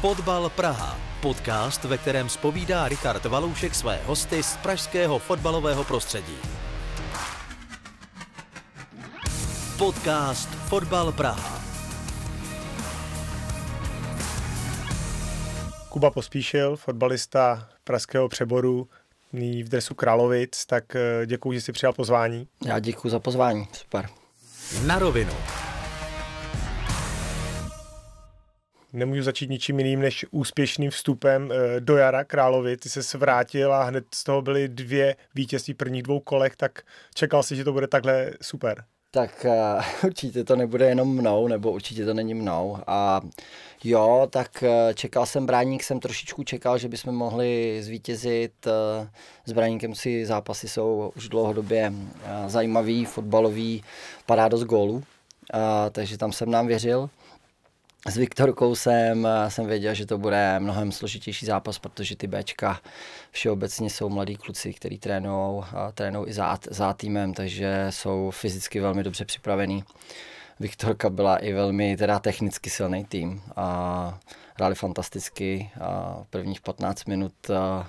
Fotbal Praha. Podcast, ve kterém spovídá Richard Valoušek své hosty z pražského fotbalového prostředí. Podcast Fotbal Praha. Kuba Pospíšil, fotbalista pražského přeboru, nyní v dresu Královic, tak eh, děkuji, že jsi přijal pozvání. Já děkuji za pozvání, super. Na rovinu. nemůžu začít ničím jiným než úspěšným vstupem eh, do jara Královi. Ty se vrátil a hned z toho byly dvě vítězství prvních dvou kolech, tak čekal si, že to bude takhle super. Tak uh, určitě to nebude jenom mnou, nebo určitě to není mnou. A jo, tak eh, čekal jsem bráník, jsem trošičku čekal, že bychom mohli zvítězit. S bráníkem si zápasy jsou už dlouhodobě zajímavý, fotbalový, padá dost gólů, takže tam jsem nám věřil s Viktorkou jsem, eh, jsem věděl, že to bude mnohem složitější zápas, protože ty Bčka všeobecně jsou mladí kluci, kteří trénují trénujou i za, za týmem, takže jsou fyzicky velmi dobře připravení. Viktorka byla i velmi teda technicky silný tým a hráli fantasticky. A prvních 15 minut eh,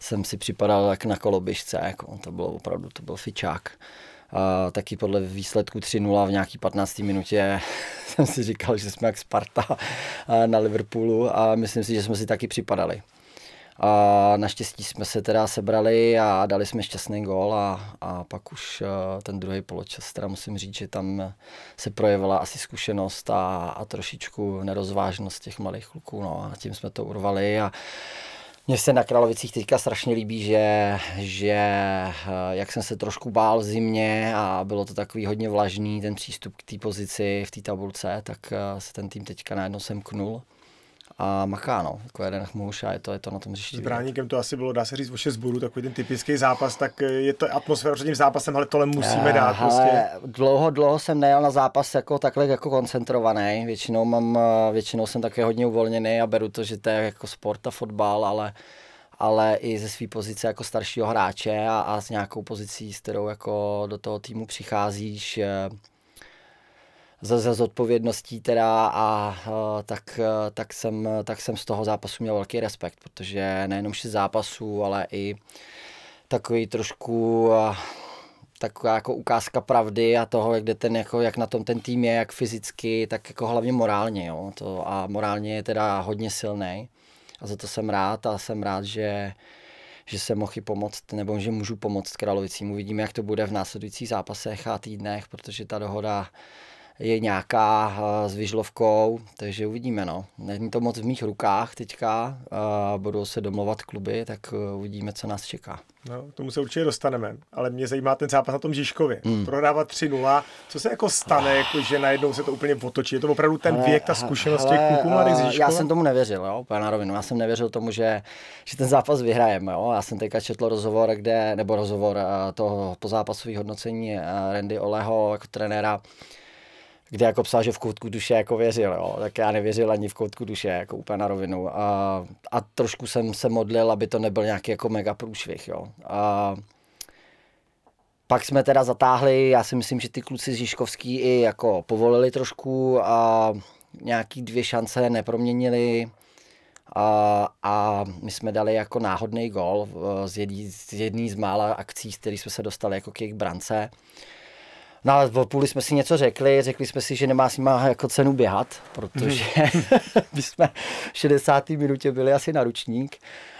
jsem si připadal jak na koloběžce, jako to bylo opravdu, to byl fičák. A taky podle výsledku 3-0 v nějaký 15. minutě jsem si říkal, že jsme jak Sparta na Liverpoolu a myslím si, že jsme si taky připadali. A naštěstí jsme se teda sebrali a dali jsme šťastný gól a, a pak už e, ten druhý poločas, teda musím říct, že tam se projevila asi zkušenost a, a trošičku nerozvážnost těch malých kluků, no a tím jsme to urvali a mně se na Královicích teďka strašně líbí, že, že eh, jak jsem se trošku bál zimně a bylo to takový hodně vlažný ten přístup k té pozici v té tabulce, tak eh, se ten tým teďka najednou semknul a maká, no. Jako jeden chmuš a je to, je to na tom řešit. S bráníkem to asi bylo, dá se říct, o 6 bodů, takový ten typický zápas, tak eh, je to atmosféra před tím zápasem, ale tohle musíme eh, dát. Ale prostě. Dlouho, dlouho jsem nejel na zápas jako takhle jako koncentrovaný, většinou, mám, eh, většinou jsem také hodně uvolněný a beru to, že to je jako sport a fotbal, ale ale i ze své pozice jako staršího hráče a, a s nějakou pozicí, s kterou jako do toho týmu přicházíš, ze zodpovědností teda a eh, tak, eh, tak, jsem, tak jsem z toho zápasu měl velký respekt, protože nejenom šest zápasů, ale i takový trošku eh, taková jako ukázka pravdy a toho, jak, ten, jako, jak na tom ten tým je, jak fyzicky, tak jako hlavně morálně. Jo? To, a morálně je teda hodně silný a za to jsem rád a jsem rád, že, že jsem mohl pomoct, nebo že můžu pomoct Kralovicím. Uvidíme, jak to bude v následujících zápasech a týdnech, protože ta dohoda je nějaká eh, s vyžlovkou, takže uvidíme. No. Není to moc v mých rukách teďka, eh, budou se domluvat kluby, tak eh, uvidíme, co nás čeká. No, k tomu se určitě dostaneme, ale mě zajímá ten zápas na tom Žižkově. Hmm. Prodává 3-0, co se jako stane, ah. jako, že najednou se to úplně otočí? Je to opravdu ten ale, věk, ta zkušenost ale, těch kluků mladých Já jsem tomu nevěřil, jo, na rovinu. Já jsem nevěřil tomu, že, že ten zápas vyhrajeme. Jo. Já jsem teďka četl rozhovor, kde, nebo rozhovor toho pozápasového hodnocení Randy Oleho jako trenéra, kde jako psal, že v koutku duše jako věřil, jo. tak já nevěřil ani v koutku duše, jako úplně na rovinu. A, a trošku jsem se modlil, aby to nebyl nějaký jako mega průšvih. Jo. A, pak jsme teda zatáhli, já si myslím, že ty kluci z Žižkovský i jako povolili trošku a nějaký dvě šance neproměnili a, a my jsme dali jako náhodný gol eh, z jedné z, jedný z mála akcí, z který jsme se dostali jako k jejich brance. No ale o půli jsme si něco řekli, řekli jsme si, že nemá s nima jako cenu běhat, protože mm. my jsme v 60. minutě byli asi na ručník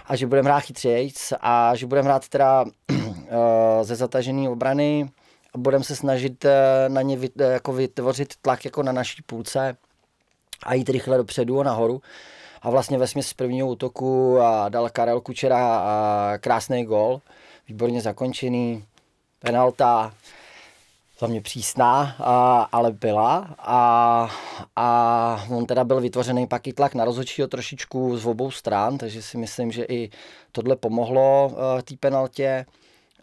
a že budeme hrát chytřejc a že budeme hrát teda eh, ze zatažené obrany a budeme se snažit eh, na ně vyt, eh, jako vytvořit tlak jako na naší půlce a jít rychle dopředu a nahoru. A vlastně ve z prvního útoku a dal Karel Kučera a krásný gol, výborně zakončený, penalta, za mě přísná, a, ale byla. A, a on teda byl vytvořený pak i tlak na rozhodčího trošičku z obou stran, takže si myslím, že i tohle pomohlo uh, té penaltě.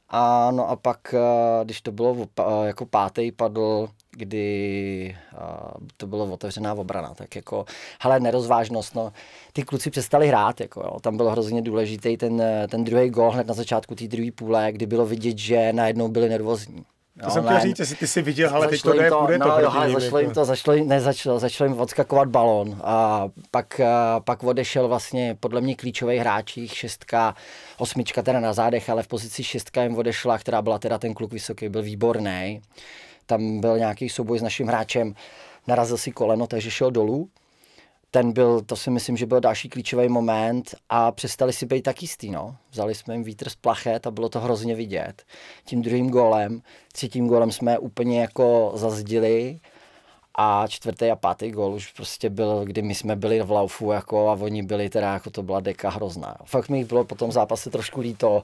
A no a pak, uh, když to bylo uh, jako pátý padl, kdy uh, to bylo otevřená obrana, tak jako, hele, nerozvážnost, no, ty kluci přestali hrát, jako, jo, tam byl hrozně důležitý ten, ten druhý gol hned na začátku té druhé půle, kdy bylo vidět, že najednou byli nervózní to jsem no, chtěl říct, jestli ty jsi viděl, ale teď to jde, to, bude no, to no, Zašlo jim no. to, zašlo jim, ne, začalo, začalo jim odskakovat balón a pak, a eh, pak odešel vlastně podle mě klíčový hráč, šestka, osmička teda na zádech, ale v pozici šestka jim odešla, která byla teda ten kluk vysoký, byl výborný. Tam byl nějaký souboj s naším hráčem, narazil si koleno, takže šel dolů ten byl, to si myslím, že byl další klíčový moment a přestali si být tak jistý, no. Vzali jsme jim vítr z plachet a bylo to hrozně vidět. Tím druhým golem, třetím golem jsme úplně jako zazdili a čtvrtý a pátý gol už prostě byl, kdy my jsme byli v laufu jako a oni byli teda jako to byla deka hrozná. Fakt mi jich bylo po tom zápase trošku líto,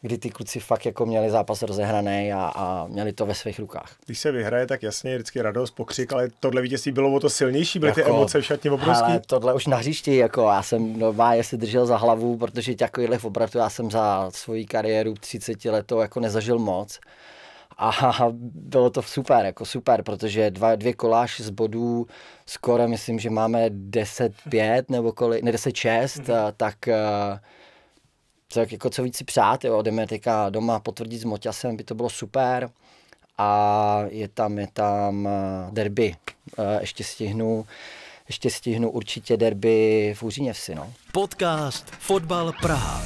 kdy ty kluci fakt jako měli zápas rozehraný a, a měli to ve svých rukách. Když se vyhraje, tak jasně je vždycky radost, pokřik, ale tohle vítězství bylo o to silnější, byly jako, ty emoce v obrovské. Ale tohle už na hřišti, jako já jsem normálně se držel za hlavu, protože takovýhle obratu já jsem za svoji kariéru 30 letou jako nezažil moc. A bylo to super, jako super, protože dva, dvě koláž z bodů, skoro myslím, že máme 10-5 nebo kolik, ne 10-6, mm-hmm. Eh, tak uh, co, jako co víc si přát, jo, jdeme teďka doma potvrdit s Moťasem, by to bylo super a je tam, je tam eh, derby, eh, ještě stihnu, ještě stihnu určitě derby v Úříněvsi, no. Podcast Fotbal Praha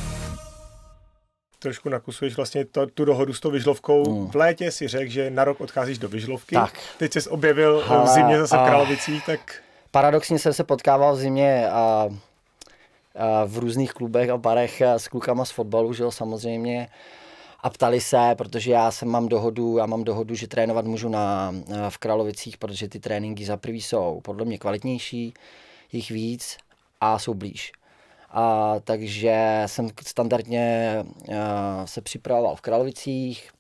trošku nakusuješ vlastně to, tu dohodu s tou vyžlovkou. Hmm. V létě si řekl, že na rok odcházíš do vyžlovky. Tak. Teď jsi objevil Hele, v zimě zase v Královicích, tak... Paradoxně jsem se potkával v zimě a v různých klubech a barech s klukama z fotbalu, že jo, samozřejmě. A ptali se, protože já jsem mám dohodu, já mám dohodu, že trénovat můžu na, v Kralovicích, protože ty tréninky za prvý jsou podle mě kvalitnější, jich víc a jsou blíž. A, takže jsem standardně a, eh, se připravoval v Kralovicích.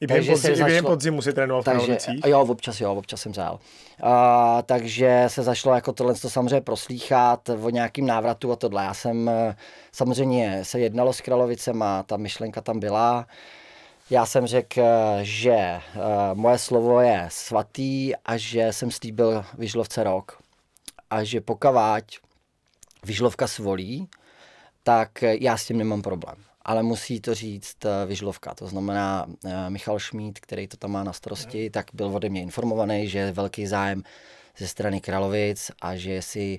I během, takže pod se i během podzimu si trénoval takže, v Králvicích? Jo, občas jo, občas jsem zajel. Uh, takže se zašlo jako tohle to samozřejmě proslýchat o nějakým návratu a tohle. Já jsem, eh, samozřejmě se jednalo s Kralovicem a ta myšlenka tam byla. Já jsem řekl, že uh, moje slovo je svatý a že jsem slíbil Vyžlovce rok. A že pokaváť Vyžlovka svolí, tak já s tím nemám problém ale musí to říct eh, Vyžlovka. To znamená, eh, Michal Šmíd, který to tam má na starosti, tak byl ode mě informovaný, že je velký zájem ze strany Kralovic a že si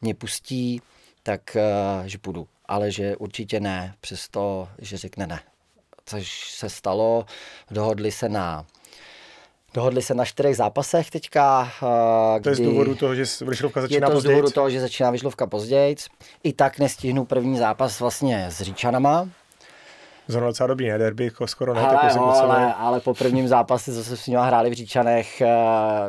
mě pustí, tak eh, že půjdu. Ale že určitě ne, přesto, že řekne ne. Což se stalo, dohodli se na Dohodli se na čtyřech zápasech teďka. Uh, to je z důvodu toho, že Vyšlovka začíná později? Je to z důvodu toho, že začíná Vyšlovka později. I tak nestihnu první zápas vlastně s Říčanama. Zrovna docela dobrý, ne? Derby jako skoro ne, ale, tak ale, ale, po prvním zápase, co se s nimi hráli v Říčanech, eh,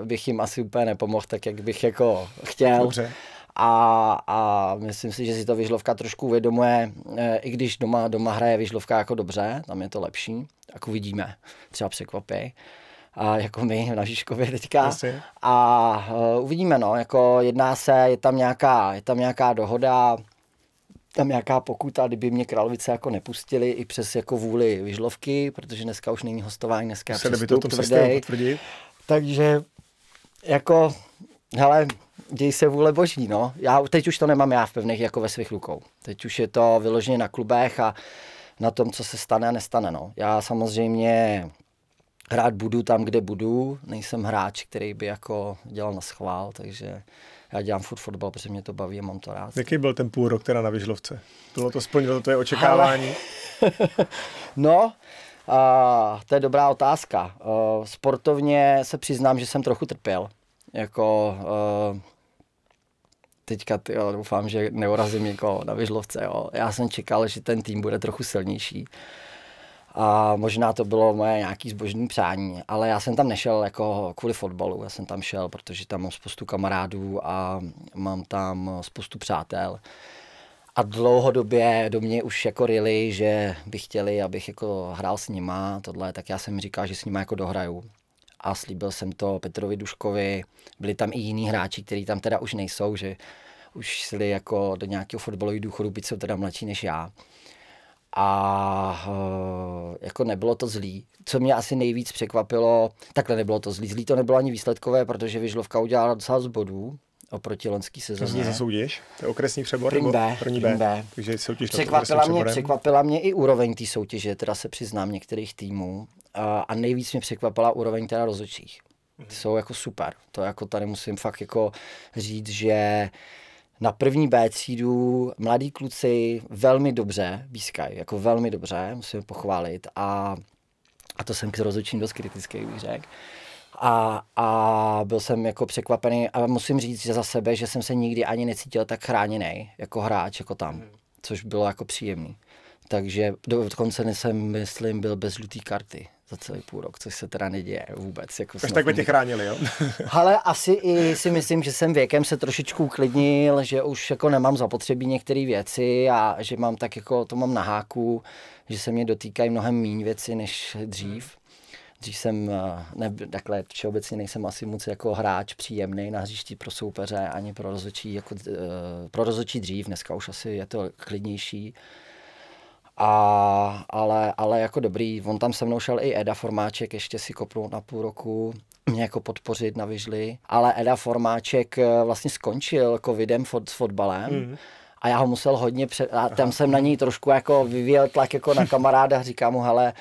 bych jim asi úplně nepomohl tak, jak bych jako chtěl. Dobře a, a myslím si, že si to Vyžlovka trošku uvědomuje, eh, i když doma, doma hraje Vyžlovka jako dobře, tam je to lepší, tak uvidíme, třeba překvapí a jako my na Žižkově teďka. Asi. A uh, uvidíme, no, jako jedná se, je tam nějaká, je tam nějaká dohoda, tam nějaká pokuta, kdyby mě Královice jako nepustili i přes jako vůli vyžlovky, protože dneska už není hostování, dneska je přestup to tvrdý. Takže jako, hele, děj se vůle boží, no. Já teď už to nemám já v pevných jako ve svých rukou. Teď už je to vyloženě na klubech a na tom, co se stane a nestane, no. Já samozřejmě hrát budu tam, kde budu. Nejsem hráč, který by jako dělal na schvál, takže já dělám furt fotbal, protože mě to baví a mám to rád. Jaký byl ten půl rok teda na Vyžlovce? Bylo to splnilo to je očekávání? no, a, to je dobrá otázka. Uh, sportovně se přiznám, že jsem trochu trpěl. Jako uh, teďka ty, jo, doufám, že neurazím někoho na Vyžlovce. Jo. Já jsem čekal, že ten tým bude trochu silnější a možná to bylo moje nějaký zbožný přání, ale já jsem tam nešel jako kvůli fotbalu, já jsem tam šel, protože tam mám spoustu kamarádů a mám tam spoustu přátel. A dlouhodobě do mě už jako rili, že by chtěli, abych jako hrál s nima, tohle, tak já jsem říkal, že s nima jako dohraju. A slíbil jsem to Petrovi Duškovi, byli tam i jiní hráči, kteří tam teda už nejsou, že už šli jako do nějakého fotbalového důchodu, byť jsou teda mladší než já a eh, jako nebylo to zlý. Co mě asi nejvíc překvapilo, takhle nebylo to zlý. Zlý to nebylo ani výsledkové, protože Vyžlovka udělala docela z bodů oproti loňský sezóně. První zasoutěž? To je okresní přebor? Prim B, první B. B. Takže soutěž překvapila, mě, překvapila mě i úroveň té soutěže, teda se přiznám některých týmů. A nejvíc mě překvapila úroveň teda rozočích. Ty mhm. jsou jako super. To jako tady musím fakt jako říct, že na první B třídu mladí kluci velmi dobře výskají, jako velmi dobře, musím pochválit a, a to jsem k rozhodčím dost kritický, bych řekl. A, a byl jsem jako překvapený a musím říct že za sebe, že jsem se nikdy ani necítil tak chráněný jako hráč, jako tam, což bylo jako příjemný. Takže dokonce jsem, myslím, byl bez žluté karty za celý půl rok, což se teda neděje vůbec. Jako Až by tě chránili, jo? Ale asi i si myslím, že jsem věkem se trošičku uklidnil, že už jako nemám zapotřebí některé věci a že mám tak jako, to mám na háku, že se mě dotýkají mnohem méně věci než dřív. Dřív jsem, eh, ne, takhle všeobecně nejsem asi moc jako hráč příjemný na hřišti pro soupeře, ani pro rozhodčí, jako, eh, pro rozhodčí dřív, dneska už asi je to klidnější a, ale, ale jako dobrý, on tam se mnou šel i Eda Formáček, ještě si kopnul na půl roku mě jako podpořit na Vyžli, ale Eda Formáček eh, vlastně skončil covidem fot, s fotbalem mm. a já ho musel hodně před, a tam jsem na něj trošku jako vyvíjel tlak jako na kamaráda, říkám mu, hele,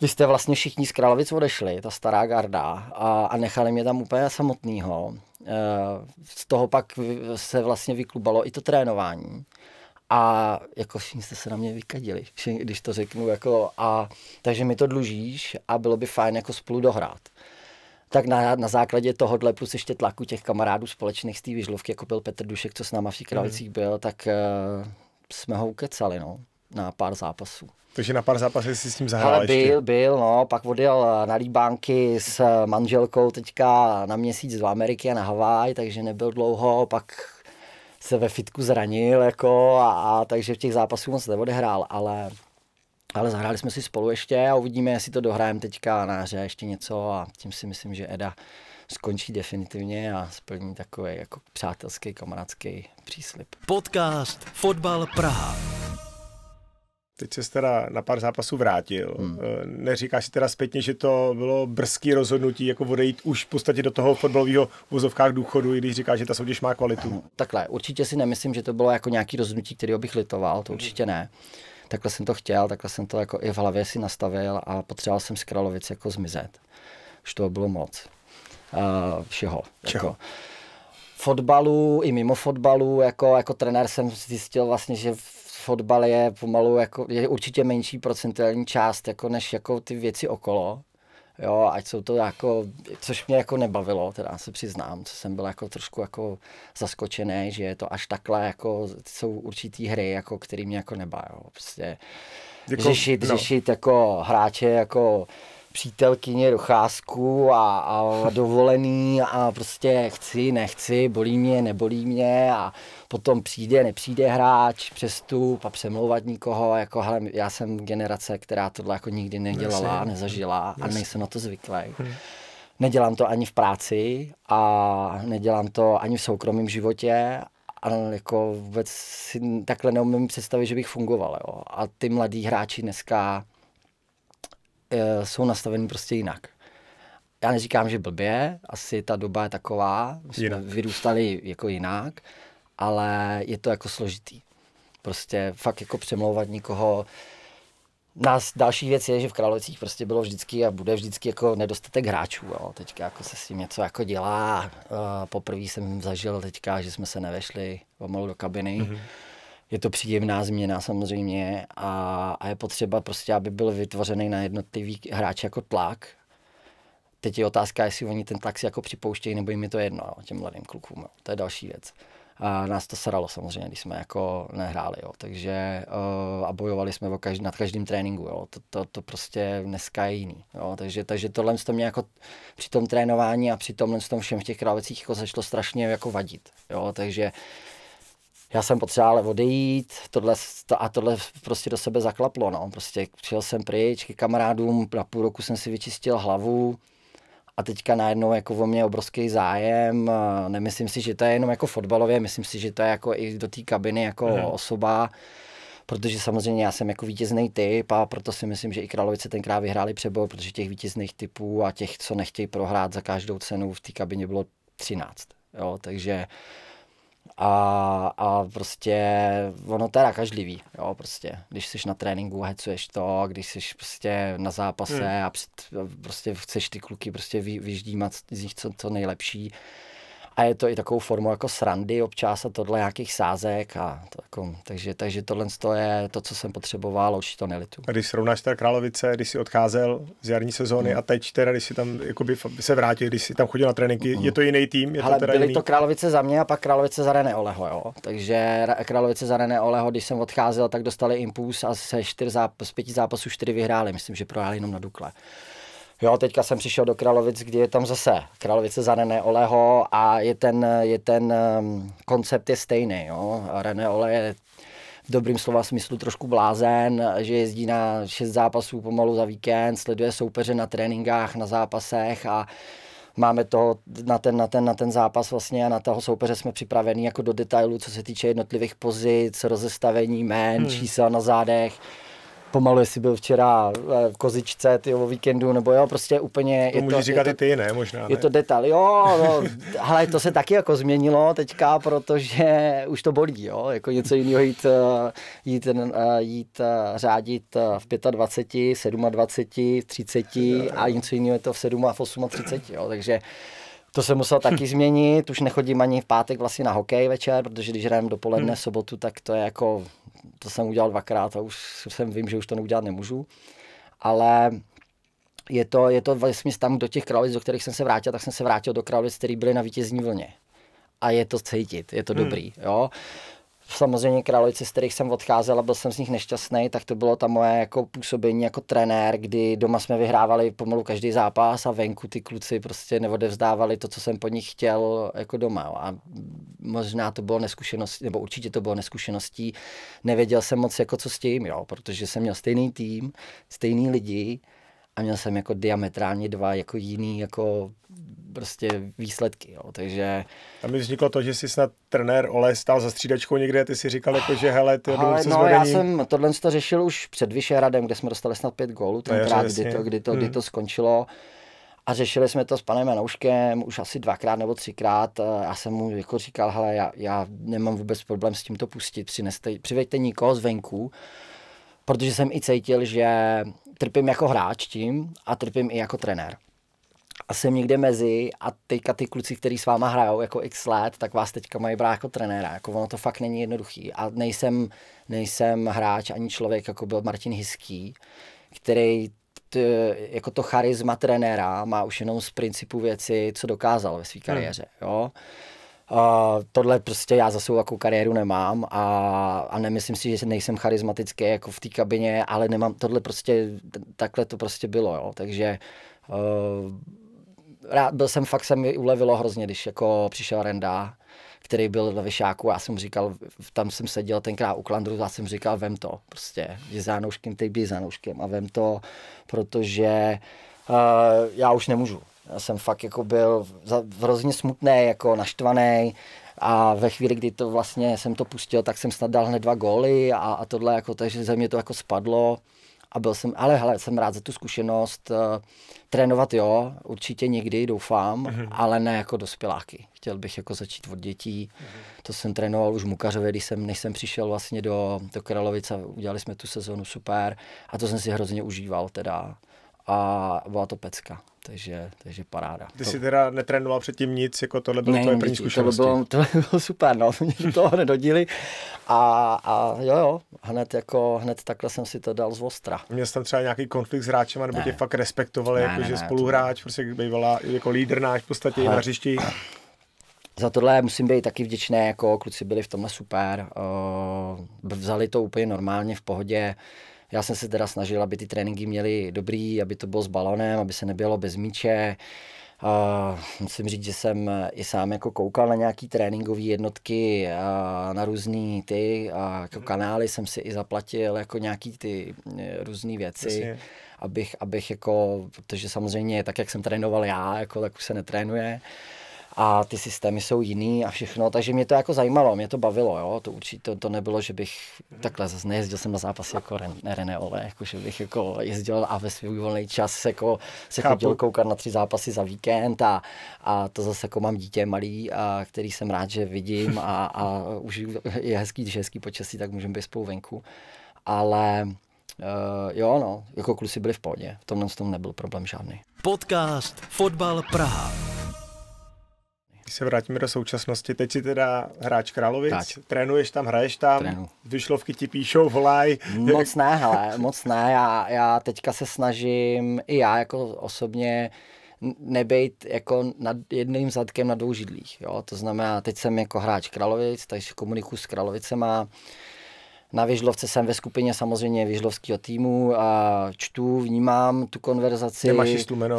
vy jste vlastně všichni z Královic odešli, ta stará garda, a, a nechali mě tam úplně samotného. Eh, z toho pak se vlastně vyklubalo i to trénování. A jako všichni jste se na mě vykadili, všichni, když to řeknu, jako a takže mi to dlužíš a bylo by fajn jako spolu dohrát. Tak na, na základě tohohle plus ještě tlaku těch kamarádů společných z té vyžlovky, jako byl Petr Dušek, co s náma v těch kralicích mm. byl, tak uh, jsme ho ukecali, no, na pár zápasů. Takže na pár zápasů jsi s ním zahrál Ale byl, ještě. byl, no, pak odjel eh, na líbánky s eh, manželkou teďka na měsíc do Ameriky a na Havaj, takže nebyl dlouho, pak se ve fitku zranil, jako, a, a takže v těch zápasů moc neodehrál, ale, ale zahráli jsme si spolu ještě a uvidíme, jestli to dohrajeme teďka na hře ještě něco a tím si myslím, že Eda skončí definitivně a splní takový jako přátelský, kamarádský příslip. Podcast Fotbal Praha. Teď se teda na pár zápasů vrátil. Hmm. Eh, neříkáš si teda zpětně, že to bylo brzký rozhodnutí, jako odejít už v podstatě do toho fotbalového vozovkách důchodu, i když říkáš, že ta soutěž má kvalitu? Hm, takhle, určitě si nemyslím, že to bylo jako nějaký rozhodnutí, který bych litoval, to hmm. určitě ne. Takhle jsem to chtěl, takhle jsem to jako i v hlavě si nastavil a potřeboval jsem z Kralovic jako zmizet. Už to bylo moc. Uh, všeho. Čeho? Jako fotbalu i mimo fotbalu, jako, jako trenér jsem zjistil vlastně, že fotbal je pomalu jako, je určitě menší procentuální část jako než jako ty věci okolo. Jo, ať jsou to jako, což mě jako nebavilo, teda se přiznám, co jsem byl jako trošku jako zaskočený, že je to až takhle, jako jsou určitý hry, jako který mě jako nebaví. Prostě jako, řešit, no. řešit jako hráče, jako přítelkyně docházku a, a dovolený a prostě chci, nechci, bolí mě, nebolí mě a potom přijde, nepřijde hráč, přestup a přemlouvat nikoho, jako hele, já jsem generace, která tohle jako nikdy nedělala, nezažila a nejsem na to zvyklý. Hm. Nedělám to ani v práci a nedělám to ani v soukromém životě a jako vůbec si takhle neumím představit, že bych fungoval. Jo. A ty mladí hráči dneska Eh, jsou nastaveny prostě jinak. Já neříkám, že blbě, asi ta doba je taková, my jsme jinak. vyrůstali jako jinak, ale je to jako složitý. Prostě fakt jako přemlouvat nikoho. Nás další věc je, že v Kralovicích prostě bylo vždycky a bude vždycky jako nedostatek hráčů. Jo. Teďka jako se s tím něco jako dělá. Eh, poprvé jsem zažil teďka, že jsme se nevešli pomalu do kabiny. Mm-hmm je to příjemná změna samozřejmě a, a je potřeba prostě, aby byl vytvořený na jednotlivý hráč jako tlak. Teď je otázka, jestli oni ten tlak si jako připouštějí, nebo jim je to jedno, jo, těm mladým klukům. Jo. To je další věc. A nás to sralo samozřejmě, když jsme jako nehráli, jo. takže uh, a bojovali jsme o každý, nad každým tréninku, jo. To, to, to, prostě dneska je jiný, jo. takže, takže tohle to mě jako při tom trénování a při tomhle tom všem v těch krávecích jako začalo strašně jako vadit, jo. takže já jsem potřeboval odejít tohle, to, a tohle prostě do sebe zaklaplo. No. Prostě přijel jsem pryč ke kamarádům, na půl roku jsem si vyčistil hlavu a teďka najednou jako o mě obrovský zájem. Nemyslím si, že to je jenom jako fotbalově, myslím si, že to je jako i do té kabiny jako mhm. osoba protože samozřejmě já jsem jako vítězný typ a proto si myslím, že i Kralovice tenkrát vyhráli přebor, protože těch vítězných typů a těch, co nechtějí prohrát za každou cenu v té kabině bylo 13. Jo, takže uh, a, a prostě ono to je nakažlivý, jo, prostě. Když jsi na tréninku, hecuješ to, když jsi prostě na zápase hmm. a, před, prostě chceš ty kluky prostě vy, vyždímat z nich co, co nejlepší, a je to i takovou formou jako srandy občas a tohle nějakých sázek. A to jako, takže, takže tohle je to, co jsem potřeboval, určitě to nelitu. A když srovnáš ta Královice, když jsi odcházel z jarní sezóny mm. a teď teda, když jsi tam jakoby, se vrátil, když jsi tam chodil na tréninky, mm. je to jiný tým? Je Ale to teda byly jiný... to Královice za mě a pak Královice za René Oleho, jo. Takže Královice za René Oleho, když jsem odcházel, tak dostali impuls a se čtyř zápas, z pěti zápasů čtyři vyhráli. Myslím, že prohráli jenom na Dukle. Jo, teďka jsem přišel do Kralovic, kdy je tam zase Kralovice za René Oleho a je ten, je ten um, koncept je stejný. Jo. René Ole je v dobrým slova smyslu trošku blázen, že jezdí na šest zápasů pomalu za víkend, sleduje soupeře na tréninkách, na zápasech a máme to na ten, na ten, na ten zápas vlastně a na toho soupeře jsme připraveni jako do detailu, co se týče jednotlivých pozic, rozestavení jmén, hmm. čísel na zádech pomalu, jestli byl včera eh, v kozičce, ty o víkendu, nebo jo, prostě úplně... To je můžeš to, říkat je to, i ty, ne, možná. Ne? Je to detail, jo, no, ale to se taky jako změnilo teďka, protože už to bolí, jo, jako něco jiného jít, eh, jít, eh, jít, jít řádit v 25, 27, 30 a něco jiného je to v 7 a v 8 a 30, jo, takže to jsem musel taky změnit, už nechodím ani v pátek vlastně na hokej večer, protože když hrajeme dopoledne hmm. sobotu, tak to je jako, to jsem udělal dvakrát a už jsem vím, že už to neudělat nemůžu. Ale je to, je to vlastně tam do těch Kralovic, do kterých jsem se vrátil, tak jsem se vrátil do Kralovic, který byly na vítězní vlně. A je to cítit, je to hmm. dobrý, jo samozřejmě Královice, z kterých jsem odcházel a byl jsem z nich nešťastný, tak to bylo ta moje jako působení jako trenér, kdy doma jsme vyhrávali pomalu každý zápas a venku ty kluci prostě neodevzdávali to, co jsem po nich chtěl jako doma. A možná to bylo neskušenost, nebo určitě to bylo neskušeností. Nevěděl jsem moc jako co s tím, jo, protože jsem měl stejný tým, stejný lidi, a měl jsem jako diametrálně dva jako jiný jako prostě výsledky, jo. takže... A mi vzniklo to, že jsi snad trenér Ole stál za střídačkou někde a ty si říkal jako, že hele, ty Ale, no, já jsem tohle to řešil už před Vyšehradem, kde jsme dostali snad pět gólů, no tenkrát, kdy to, kdy, to, kdy hmm. to skončilo. A řešili jsme to s panem Janouškem už asi dvakrát nebo třikrát. Eh, já jsem mu jako říkal, hele, já, já nemám vůbec problém s tím to pustit, přineste, přiveďte nikoho zvenku, protože jsem i cítil, že trpím jako hráč tím a trpím i jako trenér. A jsem někde mezi a teďka ty kluci, kteří s váma hrajou jako x let, tak vás teďka mají brát jako trenéra. Jako ono to fakt není jednoduchý. A nejsem, nejsem hráč ani člověk, jako byl Martin Hiský, který t, jako to charisma trenéra má už jenom z principu věci, co dokázal ve své kariéře. Hmm. Jo? Uh, tohle prostě já za svou jako kariéru nemám a, a nemyslím si, že nejsem charismatický jako v té kabině, ale nemám, tohle prostě, takhle to prostě bylo, jo, takže uh, rád byl jsem, fakt se mi ulevilo hrozně, když jako přišel Renda, který byl ve Vyšáku, já jsem říkal, tam jsem seděl tenkrát u Klandru, já jsem říkal, vem to, prostě, za zánouškem, teď by zánouškem a vem to, protože uh, já už nemůžu, já jsem fakt jako byl hrozně smutný, jako naštvaný a ve chvíli, kdy to vlastně jsem to pustil, tak jsem snad dal hned dva góly a, a tohle jako, takže ze mě to jako spadlo a byl jsem, ale hele, jsem rád za tu zkušenost. Eh, trénovat jo, určitě někdy, doufám, uh-huh. ale ne jako dospěláky. Chtěl bych jako začít od dětí. Uh-huh. To jsem trénoval už v Mukařově, když jsem, než jsem přišel vlastně do, do Kralovice, udělali jsme tu sezonu super a to jsem si hrozně užíval teda a byla to pecka. Takže, takže paráda. Ty to... jsi teda netrénoval předtím nic, jako tohle bylo tvoje první zkušenost? To bylo, to bylo super, no, mě do toho nedodíli. A, a jo, jo, hned, jako, hned takhle jsem si to dal z ostra. Měl jsi tam třeba nějaký konflikt s hráčem, nebo ne. tě fakt respektovali, ne, jako, ne, že ne, spoluhráč, to... prostě bývala jako lídr náš v podstatě na hřišti? Za tohle musím být taky vděčný, jako kluci byli v tomhle super, uh, vzali to úplně normálně v pohodě, uh, já jsem se teda snažil, aby ty tréninky měly dobrý, aby to bylo s balonem, aby se nebylo bez míče. Uh, musím říct, že jsem i sám jako koukal na nějaký tréninkové jednotky, uh, na různé ty uh, jako mhm. kanály jsem si i zaplatil jako nějaký ty e, různé věci. Jasně. Abych, abych jako, protože samozřejmě tak, jak jsem trénoval já, jako, tak už se netrénuje. Uh, a ty systémy jsou jiný a všechno, takže mě to jako zajímalo, mě to bavilo, jo, to určitě to, to nebylo, že bych takhle zase nejezdil jsem na zápasy jako René, René Ole, jako že bych jako jezdil a ve svůj volný čas jako se chodil koukat na tři zápasy za víkend a, a to zase jako mám dítě malý, a který jsem rád, že vidím a, a už je hezký, když je hezký počasí, tak můžeme být spolu venku, ale Uh, jo, no, jako kluci byli v pohodě. V tomhle tom nebyl problém žádný. Podcast Fotbal Praha. Když se vrátíme do současnosti, teď si teda hráč Královic, tak. trénuješ tam, hraješ tam, Trénu. vyšlovky ti píšou, volaj. Moc ne, hele, moc ne, já, já teďka se snažím, i já jako osobně, nebejt jako nad jedným zadkem na dvou židlích. Jo? To znamená, teď jsem jako hráč Královic, takže komunikuju s Kralovicema, na Vyžlovce jsem ve skupině samozřejmě Vyžlovského týmu a čtu, vnímám tu konverzaci,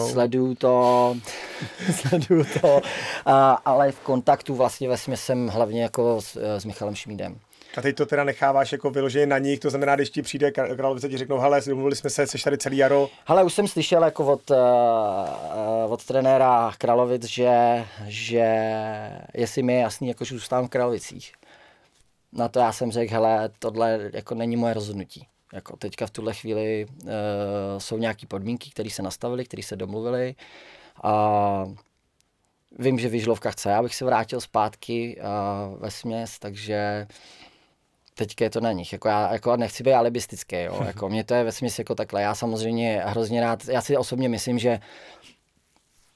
sleduju to, sleduju to, a, ale v kontaktu vlastně vlastně jsem hlavně jako s, s Michalem Šmídem. A teď to teda necháváš jako vyloženě na nich, to znamená, když ti přijde Kralovice, ti řeknou, hele, domluvili jsme se, seš tady celý jaro. Hele, už jsem slyšel jako od, uh, od trenéra Kralovic, že, že jestli mi je jasný, jako že zůstávám v Kralovicích, na to já jsem řekl, hele, tohle jako není moje rozhodnutí. Jako teďka v tuhle chvíli e, jsou nějaké podmínky, které se nastavily, které se domluvily. A vím, že Vyžlovka chce, abych se vrátil zpátky a, eh, ve směs, takže teďka je to na nich. Jako já jako nechci být alibistický, jo? Jako mě to je ve směs jako takhle. Já samozřejmě hrozně rád, já si osobně myslím, že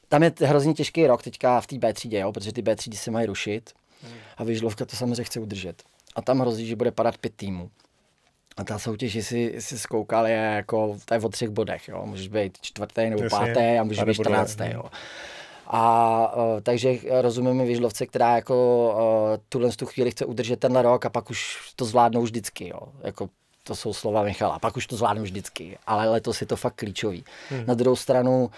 tam je hrozně těžký rok teďka v té B třídě, jo? protože ty B třídy se mají rušit hmm. a Vyžlovka to samozřejmě chce udržet a tam hrozí, že bude padat pět týmů. A ta soutěž, jestli si skoukal, je jako, to je o třech bodech, jo. Můžeš být čtvrté nebo Jasně, páté a můžeš být čtrnácté. jo. A uh, takže rozumíme Vyžlovce, která jako uh, tuhle tu chvíli chce udržet tenhle rok a pak už to zvládnou vždycky, jo. Jako to jsou slova Michala, pak už to zvládnou vždycky, ale letos je to fakt klíčový. Hmm. Na druhou stranu, uh,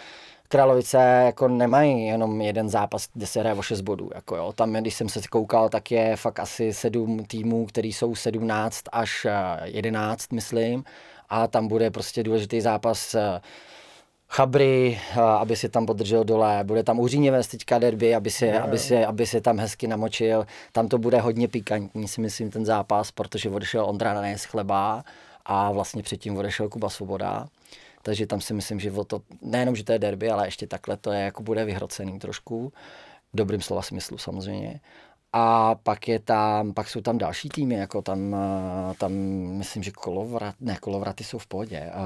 Královice jako nemají jenom jeden zápas, kde se hraje o 6 bodů. Jako jo. Tam, když jsem se koukal, tak je fakt asi sedm týmů, který jsou 17 až 11, eh, myslím. A tam bude prostě důležitý zápas eh, Chabry, eh, aby si tam podržel dole, bude tam Uříněves teďka derby, aby si, aby, si, aby si tam hezky namočil. Tam to bude hodně pikantní, si myslím, ten zápas, protože odešel Ondra z chleba a vlastně předtím odešel Kuba Svoboda takže tam si myslím, že o to, nejenom, že to je derby, ale ještě takhle to je, jako bude vyhrocený trošku, v dobrým slova smyslu samozřejmě. A pak, je tam, pak jsou tam další týmy, jako tam, eh, tam myslím, že kolovrat, ne, kolovraty jsou v pohodě. A,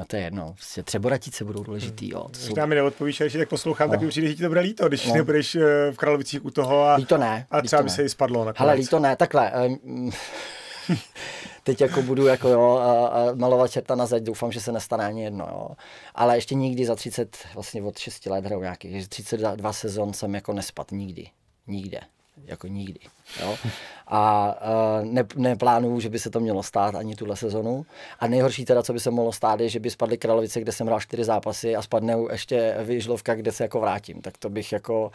a to je jedno, vlastně prostě třeboratice budou důležitý. Jo. To jsou... Když nám neodpovíš, že tak poslouchám, no. tak mi přijde, že ti to bude líto, když no. nebudeš eh, v Kralovicích u toho a, líto ne, a třeba líto by ne. se jí spadlo. Ale líto ne, takhle. Um, teď jako budu jako jo, a, a malovat čerta na zeď, doufám, že se nestane ani jedno. Jo. Ale ještě nikdy za 30, vlastně od 6 let hraju nějakých, 32 sezon jsem jako nespat nikdy, nikde jako nikdy. Jo? A uh, ne, neplánuju, že by se to mělo stát ani tuhle sezonu. A nejhorší teda, co by se mohlo stát, je, že by spadly Kralovice, kde jsem hrál čtyři zápasy a spadne ještě Vyžlovka, kde se jako vrátím. Tak to bych jako...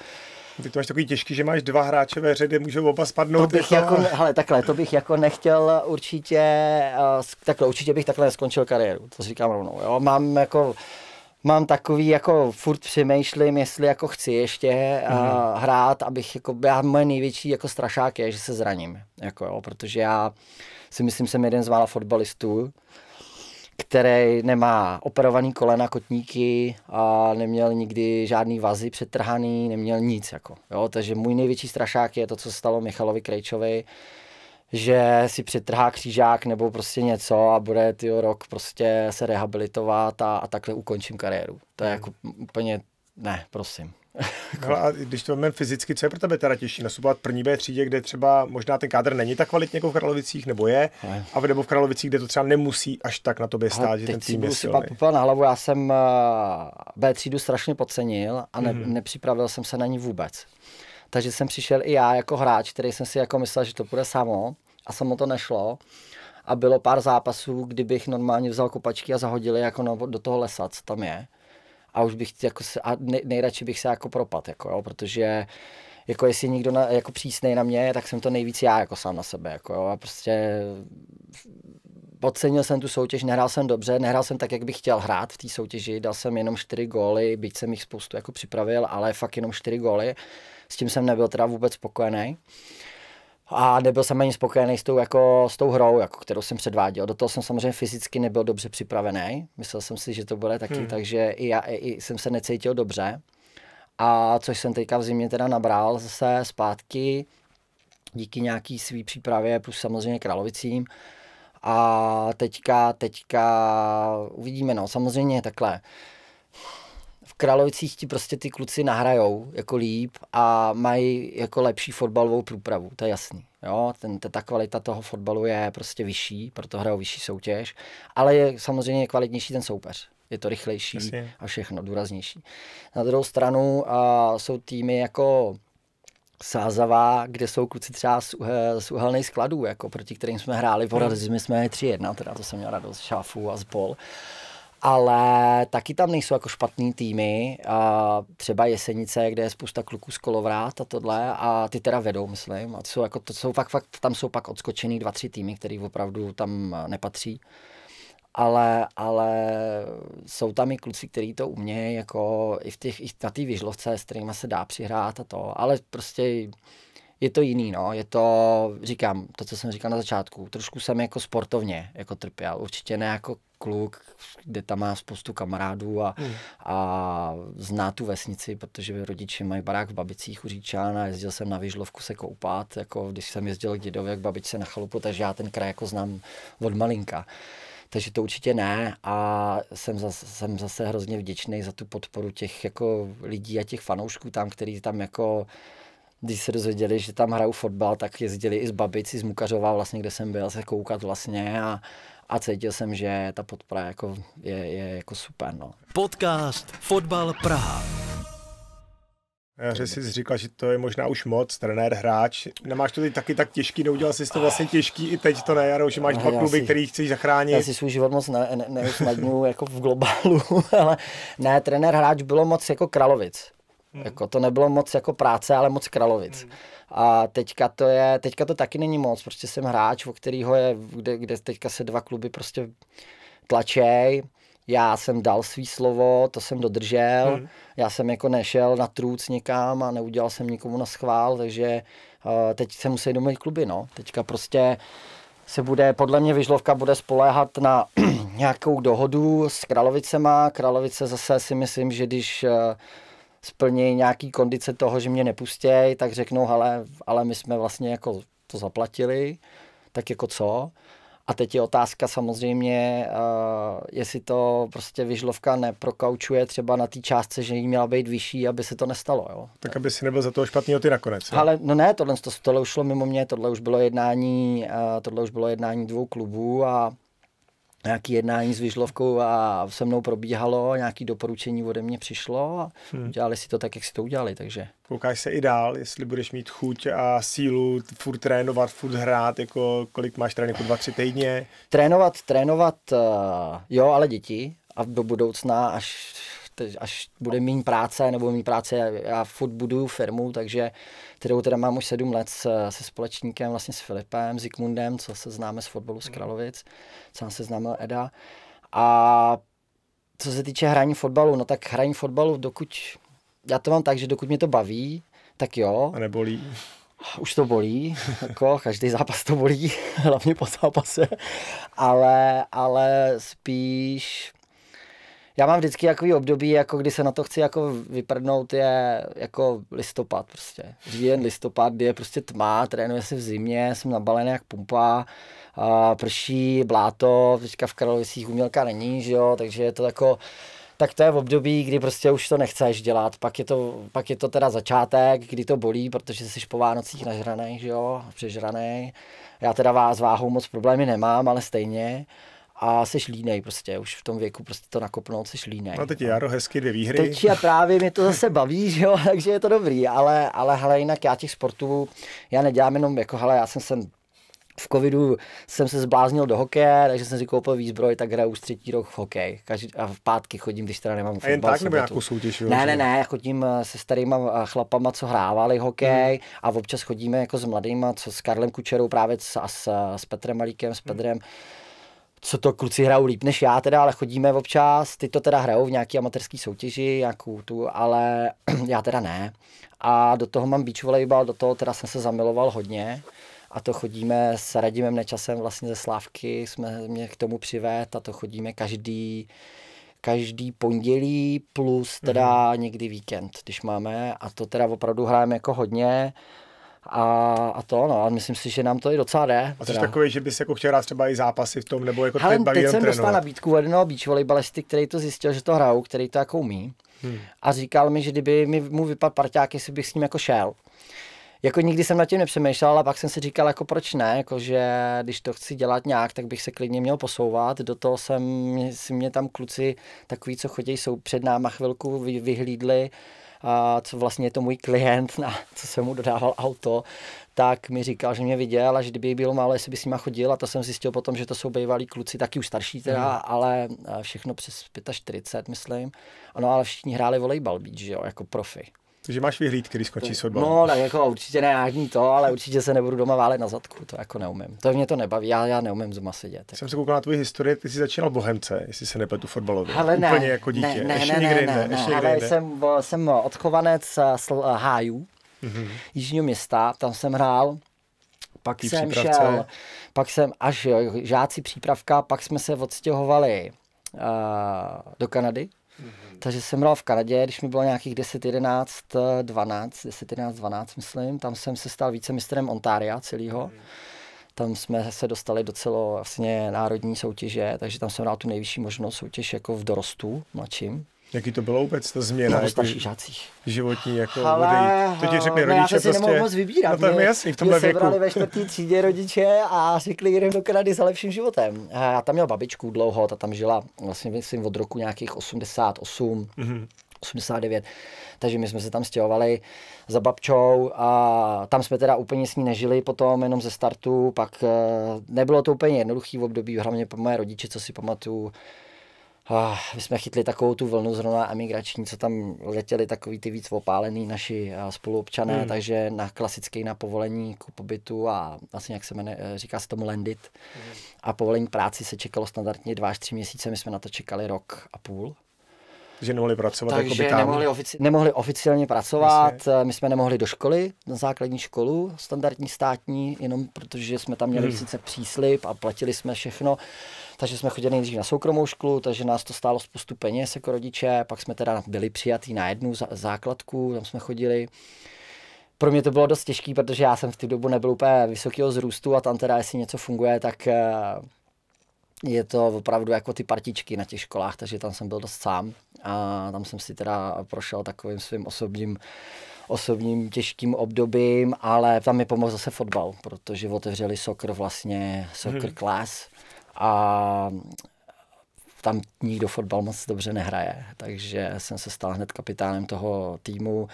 Ty to máš takový těžký, že máš dva hráče ve hře, můžou oba spadnout. To bych jako, jako hele, takhle, to bych jako nechtěl určitě, uh, takhle, určitě bych takhle neskončil kariéru, to říkám rovnou. Jo? Mám jako mám takový, jako furt přemýšlím, jestli jako chci ještě mm. uh, hrát, abych, jako, já moje největší jako strašák je, že se zraním, jako jo, protože já si myslím, jsem jeden z mála fotbalistů, který nemá operovaný kolena, kotníky a neměl nikdy žádný vazy přetrhaný, neměl nic. Jako, jo? Takže můj největší strašák je to, co se stalo Michalovi Krejčovi, že si přetrhá křížák nebo prostě něco a bude ty rok prostě se rehabilitovat a, a takhle ukončím kariéru. To je hmm. jako úplně, ne, prosím. No a když to máme fyzicky, co je pro tebe teda těžší? Nastupovat první B třídě, kde třeba možná ten kádr není tak kvalitní jako v Kralovicích, nebo je, a nebo v Kralovicích, kde to třeba nemusí až tak na tobě stát, Ale že ten tým je silný. Pak na hlavu, já jsem eh, B třídu strašně podcenil a ne, mm-hmm. nepřipravil jsem se na ní vůbec. Takže jsem přišel i já jako hráč, který jsem si jako myslel, že to bude samo a samo to nešlo. A bylo pár zápasů, kdybych normálně vzal kopačky a zahodil je jako no, do toho lesa, co tam je. A už bych jako se, a nejradši bych se jako propad, jako jo, protože jako jestli někdo na, jako přísnej na mě, tak jsem to nejvíc já jako sám na sebe, jako jo, a prostě podcenil jsem tu soutěž, nehrál jsem dobře, nehrál jsem tak, jak bych chtěl hrát v té soutěži, dal jsem jenom čtyři góly, byť jsem jich spoustu jako připravil, ale fakt jenom čtyři góly. S tím jsem nebyl teda vůbec spokojený. A nebyl jsem ani spokojený s tou, jako, s tou hrou, jako, kterou jsem předváděl. Do toho jsem samozřejmě fyzicky nebyl dobře připravený. Myslel jsem si, že to bude taky, hmm. takže i já i jsem se necítil dobře. A což jsem teďka v zimě teda nabral zase zpátky díky nějaký svý přípravě, plus samozřejmě Královicím. A teďka, teďka uvidíme, no samozřejmě takhle. Kralovicí ti prostě ty kluci nahrajou jako líp a mají jako lepší fotbalovou průpravu, to je jasný. Jo, ten, ta kvalita toho fotbalu je prostě vyšší, proto hrajou vyšší soutěž, ale je samozřejmě kvalitnější ten soupeř. Je to rychlejší Asi. a všechno důraznější. Na druhou stranu a, jsou týmy jako Sázavá, kde jsou kluci třeba z, z uhelných skladů, jako proti kterým jsme hráli, porazili jsme je 3-1, teda to jsem měl radost, šáfu a spol ale taky tam nejsou jako špatný týmy, a třeba Jesenice, kde je spousta kluků z kolovrát a tohle a ty teda vedou, myslím, a to jsou jako, to jsou fakt, fakt, tam jsou pak odskočený dva, tři týmy, který opravdu tam eh, nepatří, ale, ale jsou tam i kluci, kteří to umějí, jako i, v těch, i na té vyžlovce, s kterými se dá přihrát a to, ale prostě je to jiný, no. Je to, říkám, to, co jsem říkal na začátku, trošku jsem jako sportovně jako trpěl. Určitě ne jako kluk, kde tam má spoustu kamarádů a, mm. a zná tu vesnici, protože rodiče mají barák v Babicích u Říčán a jezdil jsem na Vyžlovku se koupat, jako když jsem jezdil k dědově jak babičce na chalupu, takže já ten kraj jako znám od malinka. Takže to určitě ne a jsem zase, jsem zase hrozně vděčný za tu podporu těch jako lidí a těch fanoušků tam, který tam jako když se dozvěděli, že tam hrajou fotbal, tak jezdili i z Babici, z Mukařova, vlastně, kde jsem byl, se koukat vlastně a, a cítil jsem, že ta podpora jako je, je jako super. No. Podcast Fotbal Praha. Já že jsi říkal, že to je možná už moc, trenér, hráč. Nemáš to teď taky tak těžký, neudělal jsi to vlastně těžký i teď to nejaro, jaro, že máš no, dva kluby, si, který chceš zachránit. Já si svůj život moc ne, ne, ne jako v globálu, ale ne, trenér, hráč bylo moc jako Kralovic. Hmm. Jako to nebylo moc jako práce, ale moc kralovic. Hmm. A teďka to je, teďka to taky není moc, prostě jsem hráč, o kterýho je, kde, kde teďka se dva kluby prostě tlačej, já jsem dal svý slovo, to jsem dodržel, hmm. já jsem jako nešel na trůc někam a neudělal jsem nikomu na schvál, takže uh, teď se musí domluvit kluby, no. Teďka prostě se bude, podle mě Vyžlovka bude spoléhat na nějakou dohodu s Kralovicema. Kralovice zase si myslím, že když uh, splnějí nějaký kondice toho, že mě nepustějí, tak řeknou, ale, ale my jsme vlastně jako to zaplatili, tak jako co? A teď je otázka samozřejmě, uh, jestli to prostě vyžlovka neprokaučuje třeba na té částce, že jí měla být vyšší, aby se to nestalo. Jo? Tak aby si nebyl za toho špatný ty nakonec. Jo? Ale no ne, tohle, tohle už šlo mimo mě, tohle už bylo jednání, uh, tohle už bylo jednání dvou klubů a nějaký jednání s Vyžlovkou a se mnou probíhalo, nějaké doporučení ode mě přišlo a hmm. udělali si to tak, jak si to udělali, takže. Koukáš se i dál, jestli budeš mít chuť a sílu furt trénovat, furt hrát, jako kolik máš tréninku, dva, tři týdně? Trénovat, trénovat, eh, jo, ale děti a do budoucna, až, až bude mít práce, nebo mít práce, já furt buduju firmu, takže kterou teda mám už sedm let se, se společníkem, vlastně s Filipem Zikmundem, co se známe z fotbalu z mhm. Kralovic, co se seznámil Eda. A co se týče hraní fotbalu, no tak hraní fotbalu, dokud, já to mám tak, že dokud mě to baví, tak jo. A nebolí. Už to bolí, jako každý zápas to bolí, hlavně po zápase, ale, ale spíš já mám vždycky takový období, jako kdy se na to chci jako vyprdnout, je jako listopad prostě. Říjen, listopad, kdy je prostě tma, trénuje se v zimě, jsem nabalený jak pumpa, a prší, bláto, teďka v Karlovicích umělka není, že jo, takže je to jako tak to je v období, kdy prostě už to nechceš dělat. Pak je to, pak je to teda začátek, kdy to bolí, protože jsi po Vánocích nažranej, že jo, přežranej. Já teda s váhou moc problémy nemám, ale stejně a seš línej prostě, už v tom věku prostě to nakopnout, seš línej. No teď je jaro, hezky dvě výhry. Teď a právě, mě to zase baví, že jo, takže je to dobrý, ale, ale hele, jinak já těch sportů, já nedělám jenom jako, hele, já jsem sem v covidu jsem se zbláznil do hokeje, takže jsem si koupil výzbroj, tak hraju už třetí rok v hokej. Každý, a v pátky chodím, když teda nemám fotbal. A jen tak nebo nějakou soutěž? Ne, ne, ne, chodím eh, se starýma eh, chlapama, co hrávali hokej mm. a občas chodíme jako s mladýma, co s Karlem Kučerou právě a s, eh, s Petrem Malíkem, s hmm. Petrem. Mm co to kluci hrajou líp než já teda, ale chodíme občas, ty to teda hrajou v nějaký amatérský soutěži, nějakou tu, ale já teda ne. A do toho mám beach volleyball, do toho teda jsem se zamiloval hodně a to chodíme s Radimem Nečasem vlastně ze Slávky, jsme mě k tomu přivést a to chodíme každý, každý pondělí plus teda mm-hmm. někdy víkend, když máme a to teda opravdu hrajeme jako hodně a, a to, no, a myslím si, že nám to i docela jde. A jsi takový, že bys jako chtěl hrát třeba i zápasy v tom, nebo jako Hele, teď teď jsem trénovat. dostal nabídku od jednoho beach volejbalisty, který to zjistil, že to hrajou, který to jako umí. Hmm. A říkal mi, že kdyby mi mu vypadl parťák, jestli bych s ním jako šel. Jako nikdy jsem nad tím nepřemýšlel, ale pak jsem si říkal, jako proč ne, jako že když to chci dělat nějak, tak bych se klidně měl posouvat. Do toho jsem, si mě tam kluci takový, co chodí, jsou před náma chvilku, vy, vyhlídli a co vlastně je to můj klient, na co jsem mu dodával auto, tak mi říkal, že mě viděl a že kdyby bylo málo, jestli by s nima chodil a to jsem zjistil potom, že to jsou bývalí kluci, taky už starší teda, mm. ale eh, všechno přes 45, myslím. Ano, ale všichni hráli volejbal, být, že jo, jako profi. Takže máš vyhlídky, když skočí s No, tak jako určitě ne ani to, ale určitě se nebudu doma válet na zadku, to jako neumím. To mě to nebaví, já, já neumím doma sedět. Jako. Jsem se koukal na tvůj historii, ty jsi začínal bohemce, jestli se nepletu fotbalově. Ale ne, Úplně jako dítě. Ne, ne, ne, ne, ne, ne, ne, ne, ještě ne. Jsem, jsem odchovanec sl, eh, eh, hájů, mm-hmm. jižního města, tam jsem hrál pak Tý jsem přípravce. šel, pak jsem až eh, žáci přípravka, pak jsme se odstěhovali uh, do Kanady, Mm-hmm. Takže jsem hrál v Kanadě, když mi bylo nějakých 10, 11, 12, 10, 11, 12, myslím. Tam jsem se stal vícemistrem Ontária celého. Mm-hmm. Tam jsme se dostali do celo vlastně národní soutěže, takže tam jsem hrál tu nejvyšší možnou soutěž jako v dorostu mladším. Jaký to bylo vůbec, ta změna? jako, žácích. Životní, jako Ale, To ti řekli no, no rodiče já prostě. nemohl moc vybírat. No to je jasný, v tomhle věku. Mě ve čtvrtý třídě rodiče a řekli, jdem do Kanady za lepším životem. A já tam měl babičku dlouho, ta tam žila vlastně myslím od roku nějakých 88. Mm-hmm. 89. Takže my jsme se tam stěhovali za babčou a tam jsme teda úplně s ní nežili potom, jenom ze startu, pak eh, nebylo to úplně jednoduchý v období, hlavně pro moje rodiče, co si pamatuju, Ah, my jsme chytli takovou tu vlnu zrovna emigrační, co tam letěli takový ty víc opálený naši spoluobčané, hmm. takže na klasický na povolení k pobytu a asi vlastně, jak se jmenuje, e, říká se tomu landit. Hmm. A povolení práci se čekalo standardně dva až tři měsíce, my jsme na to čekali rok a půl. Že nemohli pracovat jako Takže jako by tam. Nemohli, ofici- nemohli oficiálně pracovat, Jasně. E, my jsme nemohli do školy, na základní školu, standardní státní, jenom protože jsme tam měli hmm. sice příslip a platili jsme všechno, takže jsme chodili nejdřív na soukromou školu, takže nás to stálo spoustu peněz jako rodiče, pak jsme teda byli přijatí na jednu základku, tam jsme chodili pro mě to bylo dost těžké, protože já jsem v tu dobu nebyl úplně vysokého zrůstu a tam teda, jestli něco funguje, tak eh, je to opravdu jako ty partičky na těch školách, takže tam jsem byl dost sám a tam jsem si teda prošel takovým svým osobním osobním těžkým obdobím, ale tam mi pomohl zase fotbal, protože otevřeli sokr vlastně, soccer mhm. class. Hmm a tam nikdo fotbal moc dobře nehraje, takže jsem se stal hned kapitánem toho týmu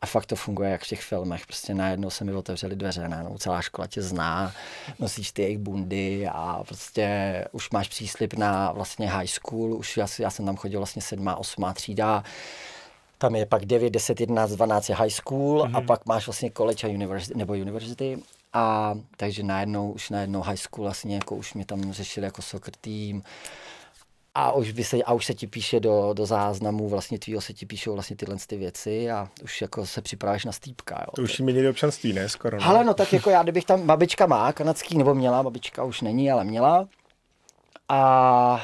a fakt to funguje jak v těch filmech, prostě najednou se mi otevřely dveře, najednou celá škola tě zná, nosíš ty jejich bundy a prostě už máš příslip na vlastně high school, už já, já jsem tam chodil vlastně sedmá, osmá třída, tam je pak 9, 10, 11, 12 je high school mm-hmm. a mhm. pak máš vlastně college a university, nebo university a takže najednou, už najednou high school vlastně, jako už mě tam řešili jako soccer team. a už, by se, a už se ti píše do, do záznamů vlastně tvýho se ti píšou vlastně tyhle ty věci a už jako se připravíš na stýpka. Jo. To už mi měli občanství, ne? Skoro. Ne? Hele, no tak jako já, kdybych tam, babička má kanadský, nebo měla, babička už není, ale měla. A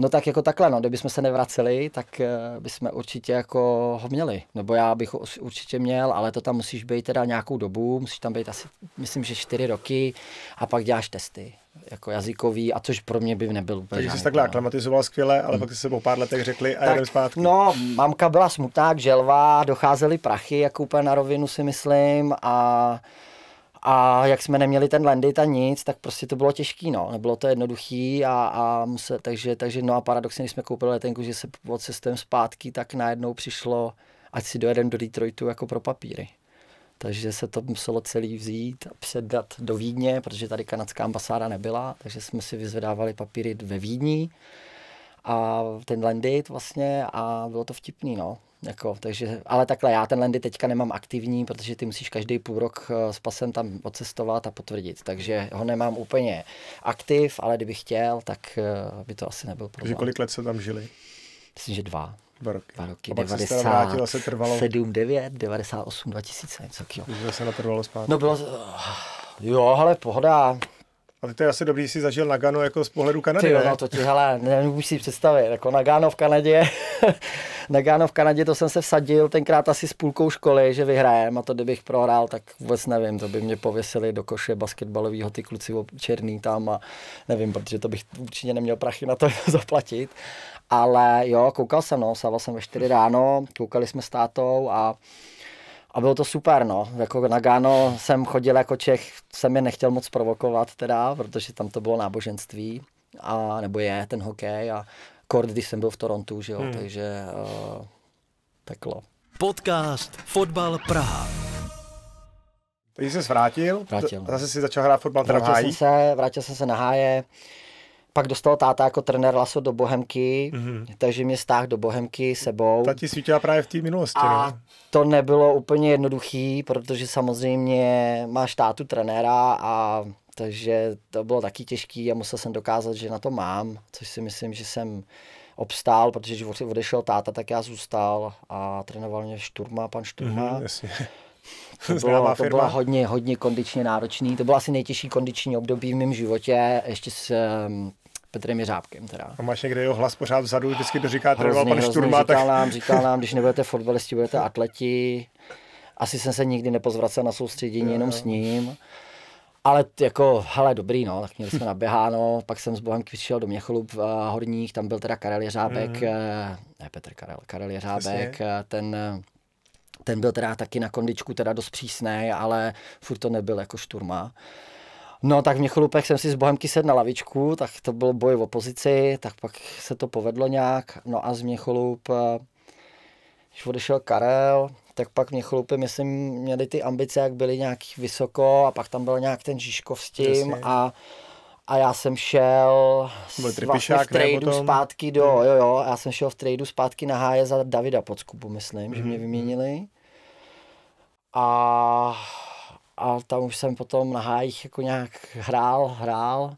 No tak jako takhle, no, kdybychom se nevraceli, tak eh, bychom určitě jako ho měli. Nebo já bych ho určitě měl, ale to tam musíš být teda nějakou dobu, musíš tam být asi, myslím, že čtyři roky a pak děláš testy jako jazykový, a což pro mě by nebyl úplně Takže jsi takhle aklimatizoval skvěle, ale hmm. pak se po pár letech řekli a tak, jdem zpátky. No, mamka byla smutná, želva, docházely prachy, jako úplně na rovinu si myslím a a jak jsme neměli ten landit a nic, tak prostě to bylo těžký, no. Nebylo to jednoduchý a, a musel, takže, takže no a paradoxně, když jsme koupili letenku, že se od systém zpátky, tak najednou přišlo, ať si dojedem do Detroitu jako pro papíry. Takže se to muselo celý vzít a předat do Vídně, protože tady kanadská ambasáda nebyla, takže jsme si vyzvedávali papíry ve Vídni a ten landit vlastně a bylo to vtipný, no. Jako, takže, ale takhle, já ten Landy teďka nemám aktivní, protože ty musíš každý půl rok eh, s pasem tam odcestovat a potvrdit. Takže ho nemám úplně aktiv, ale kdybych chtěl, tak eh, by to asi nebyl problém. Takže kolik let se tam žili? Myslím, že dva. Dva roky. Dva roky, 90, se trvalo... 7, 9, 98, 2000, něco takového. Zase natrvalo zpátky. No bylo, eh, jo, ale pohoda, ale to je asi dobrý, že jsi zažil Nagano jako z pohledu Kanady, Ty, ne? no to ti, hele, nemůžu si představit, jako Nagano v Kanadě, Nagano v Kanadě, to jsem se vsadil tenkrát asi s půlkou školy, že vyhrajem a to kdybych prohrál, tak vůbec nevím, to by mě pověsili do koše basketbalového ty kluci černý tam a nevím, protože to bych určitě neměl prachy na to zaplatit. Ale jo, koukal jsem, no, sával jsem ve 4 ráno, koukali jsme s tátou a a bylo to super, no. Jako na Gáno jsem chodil jako Čech, jsem je nechtěl moc provokovat teda, protože tam to bylo náboženství, a, nebo je ten hokej a kord, když jsem byl v Torontu, že jo, hmm. takže uh, peklo. Podcast Fotbal Praha. Takže jsi se vrátil, vrátil. No. zase si začal hrát fotbal teda vrátil jsem se, vrátil jsem se na háje, pak dostal táta jako trenér Laso do Bohemky, mm-hmm. takže mě stáh do Bohemky sebou. Ta ti svítila právě v té minulosti. A ne? No. to nebylo úplně jednoduchý, protože samozřejmě máš tátu trenéra a takže to bylo taky těžký a musel jsem dokázat, že na to mám, což si myslím, že jsem obstál, protože když odešel táta, tak já zůstal a trénoval mě Šturma, pan Šturma. Mm-hmm, jasně. To bylo, to bylo hodně, hodně kondičně náročný. To bylo asi nejtěžší kondiční období v mém životě. Ještě jsem Petrem Jeřábkem teda. A máš někde jeho hlas pořád vzadu, vždycky to říká trval pan Šturma. Říkal, tak... nám, říkal nám, když nebudete fotbalisti, budete atleti. Asi jsem se nikdy nepozvracel na soustředění, jenom s ním. Ale jako, hele, dobrý, no, tak měli jsme naběháno, pak jsem s Bohem šel do Měcholub v eh, Horních, tam byl teda Karel Jeřábek, mm-hmm. ne Petr Karel, Karel Jeřábek, eh, ten ten byl teda taky na kondičku teda dost přísnej, ale furt to nebyl jako šturma. No tak v Měcholupech jsem si s Bohemky sedl na lavičku, tak to byl boj v opozici, tak pak se to povedlo nějak. No a z Měcholup, eh, když odešel Karel, tak pak chlupy, myslím, měli ty ambice, jak byly nějaký vysoko a pak tam byl nějak ten Žižkov s tím a a já jsem šel vlastně v tradu zpátky do, hmm. jo, jo, já jsem šel v tradu zpátky na háje za Davida Podskubu, myslím, hmm. že mě hmm, hmm. vyměnili. A a tam už jsem potom na hájích jako nějak hrál, hrál.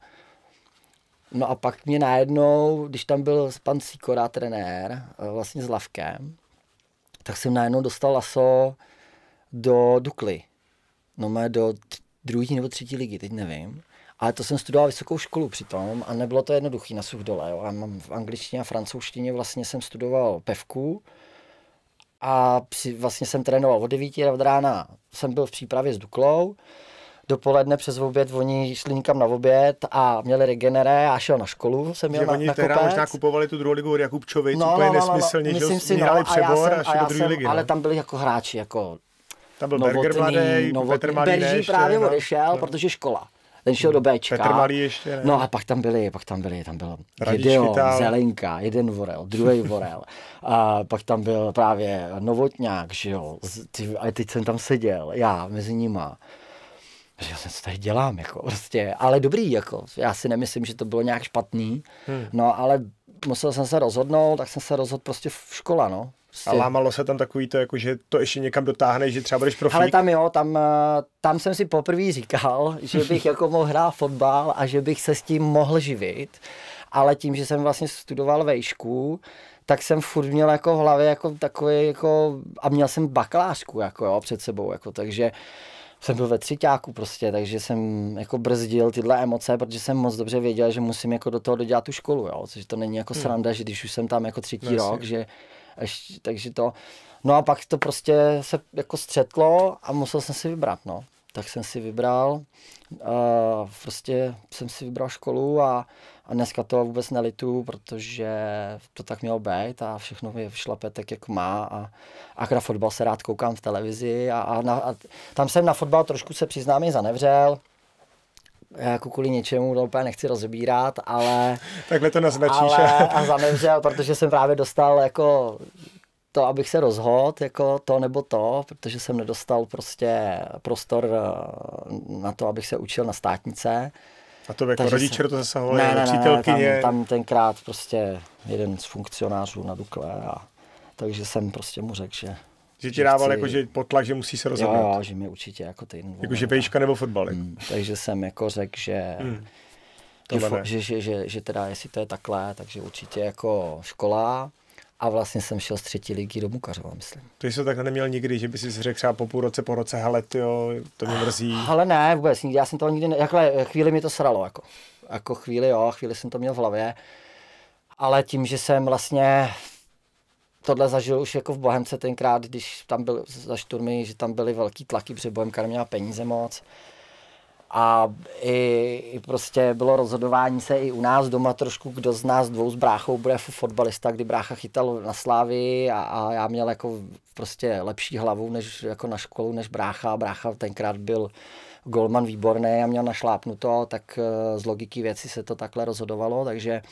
No a pak mě najednou, když tam byl pan Sikora, trenér, eh, vlastně s Lavkem, tak jsem najednou dostal laso do Dukly. No mé do druhé nebo třetí ligy, teď nevím. Ale to jsem studoval vysokou školu přitom a nebylo to jednoduchý na such Jo. Já mám v angličtině a francouzštině vlastně jsem studoval pevku, a při, vlastně jsem trénoval od 9 od rána, jsem byl v přípravě s Duklou, dopoledne přes oběd oni šli nikam na oběd a měli regeneré a šel na školu, jsem měl na, oni na teda kopec. možná kupovali tu druhou ligu od Jakubčovic, no, úplně no, no, nesmyslně, no, no. že si, no, přebor a, a, a do druhé ligy. Ale no. tam byli jako hráči, jako tam byl Novotný, Berger Mladej, Novotný, Petr Malín Berži právě no. odešel, no. protože škola ten šel mhm. do Bčka. Petr Malý ještě, ne? No a pak tam byli, pak tam byli, tam byl Radič Gideon, Zelenka, jeden Vorel, druhý Vorel. a pak tam byl právě Novotňák, že jo. a teď jsem tam seděl, já mezi nima. Že já jsem co tady dělám, jako prostě, ale dobrý, jako, já si nemyslím, že to bylo nějak špatný, hmm. no ale musel jsem se rozhodnout, tak jsem se rozhodl prostě v škola, no, Prostě. A lámalo se tam takový to, jako, že to ještě někam dotáhne, že třeba budeš profík. Ale tam jo, tam, eh, tam jsem si poprvé říkal, že bych jako mohl hrát fotbal a že bych se s tím mohl živit. Ale tím, že jsem vlastně studoval vejšku, tak jsem furt měl jako v hlavě jako takový jako, a měl jsem bakalářku jako jo, před sebou, jako, takže jsem byl ve třiťáku prostě, takže jsem jako brzdil tyhle emoce, protože jsem moc dobře věděl, že musím jako do toho dodělat tu školu, jo, což to není jako hmm. sranda, hmm. že když už jsem tam jako třetí no, rok, že Až, takže to, no a pak to prostě se jako střetlo a musel jsem si vybrat, no. Tak jsem si vybral, uh, prostě jsem si vybral školu a, a dneska to vůbec nelitu, protože to tak mělo být a všechno mi šlape tak, jak má. A, a na fotbal se rád koukám v televizi a, a, na, a tam jsem na fotbal trošku se přiznám i zanevřel, jako kvůli něčemu, to úplně nechci rozbírat, ale... Takhle to naznačíš. Ale, a zamevřel, protože jsem právě dostal jako to, abych se rozhodl, jako to nebo to, protože jsem nedostal prostě prostor eh, na to, abych se učil na státnice. A to jako rodiče se... to zasahovali, ne, ne, přítelkyně? Tam, tam tenkrát prostě jeden z funkcionářů na Dukle a takže jsem prostě mu řekl, že že ti dával chci... jako, že potlak, že musí se rozhodnout. Jo, že mi určitě jako ty Jako, že vejška nebo fotbal. Mm, takže jsem jako řekl, že... Mm. Že, že, že, že, teda jestli to je takhle, takže určitě jako škola, a vlastně jsem šel z třetí ligy do Mukařova, myslím. To jsi to takhle neměl nikdy, že by si řekl třeba po půl roce, po roce, hele, tyjo, to mě mrzí. Ale ah, ne, vůbec, já jsem to nikdy, ne, jakhle, chvíli mi to sralo, jako, jako chvíli jo, chvíli jsem to měl v hlavě, ale tím, že jsem vlastně tohle zažil už jako v Bohemce tenkrát, když tam byl za šturmy, že tam byly velký tlaky, protože Bohemka neměla peníze moc. A i, i prostě bylo rozhodování se i u nás doma trošku, kdo z nás dvou s bráchou bude fotbalista, kdy brácha chytal na slávy a, a já měl jako prostě lepší hlavu než jako na školu než brácha. Brácha tenkrát byl golman výborný a měl našlápnuto, tak eh, z logiky věci se to takhle rozhodovalo, takže uh,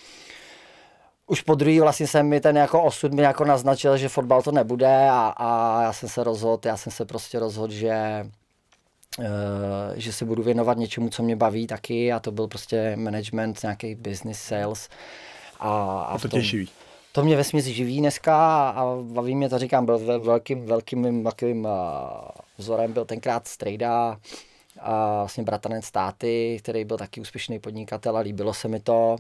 už po druhý vlastně jsem mi ten jako osud mi jako naznačil, že fotbal to nebude a, a já jsem se rozhodl, já jsem se prostě rozhodl, že eh, že se budu věnovat něčemu, co mě baví taky a to byl prostě management, nějaký business sales. A, a, a to tě živí. To mě vesměs živí dneska a baví mě to, říkám, byl velkým, velkým, velkým eh, vzorem byl tenkrát Strejda, a vlastně bratranec státy, který byl taky úspěšný podnikatel a líbilo se mi to.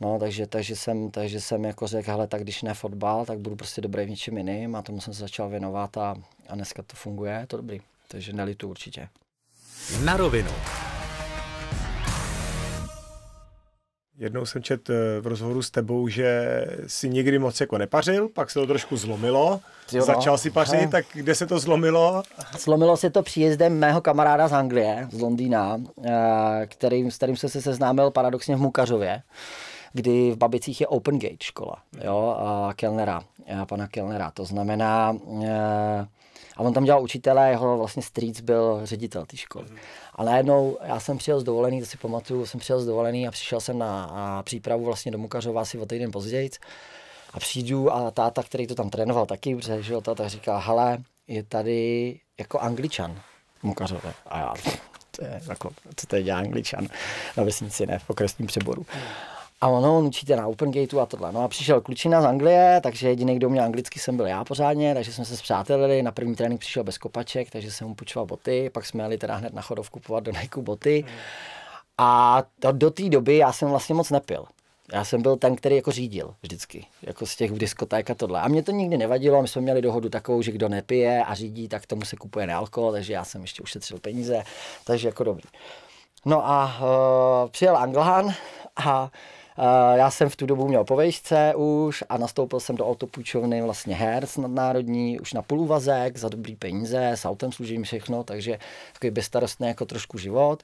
No, takže, takže, jsem, takže jsem jako řekl, hele, tak když ne fotbal, tak budu prostě dobrý v něčem jiným a tomu jsem se začal věnovat a, a dneska to funguje, to dobrý. Takže nelitu určitě. Na rovinu. Jednou jsem čet eh, v rozhovoru s tebou, že si nikdy moc jako nepařil, pak se to trošku zlomilo, jo, no. začal si pařit, He. tak kde se to zlomilo? Zlomilo se to příjezdem mého kamaráda z Anglie, z Londýna, eh, který, s kterým jsem se seznámil paradoxně v Mukařově kdy v Babicích je Open Gate škola, mhm. jo, a Kellnera, a eh, pana Kellnera. To znamená, eh, a on tam dělal učitele, jeho vlastně strýc byl ředitel té školy. Mhm. A najednou já jsem přijel z dovolený, to si pamatuju, jsem přijel z dovolený a přišel jsem na přípravu vlastně do Mukařova asi o týden později. A přijdu a táta, který to tam trénoval taky, protože že, táta říká, hele, je tady jako angličan Mukařové. A já, to je, jako, co to je dělá angličan na vesnici, ne, v okresním přeboru. Mhm. A ono, on učíte na Gateu a tohle. No a přišel klučina z Anglie, takže jediný, kdo měl anglicky, jsem byl já pořádně, takže jsme se zpřátelili. Na první trénink přišel bez kopaček, takže jsem mu půjčoval boty, pak jsme jeli teda hned na chodov kupovat do Nike boty. A to, do té doby já jsem vlastně moc nepil. Já jsem byl ten, který jako řídil vždycky, jako z těch diskoték a tohle. A mě to nikdy nevadilo, my jsme měli dohodu takovou, že kdo nepije a řídí, tak tomu se kupuje nealkohol, takže já jsem ještě ušetřil peníze, takže jako dobrý. No a uh, přijel Anglán a Eh, já jsem v tu dobu měl povejšce už a nastoupil jsem do autopůjčovny vlastně Herz nadnárodní, už na půluvazek, za dobrý peníze, s autem služím všechno, takže takový bezstarostný jako trošku život.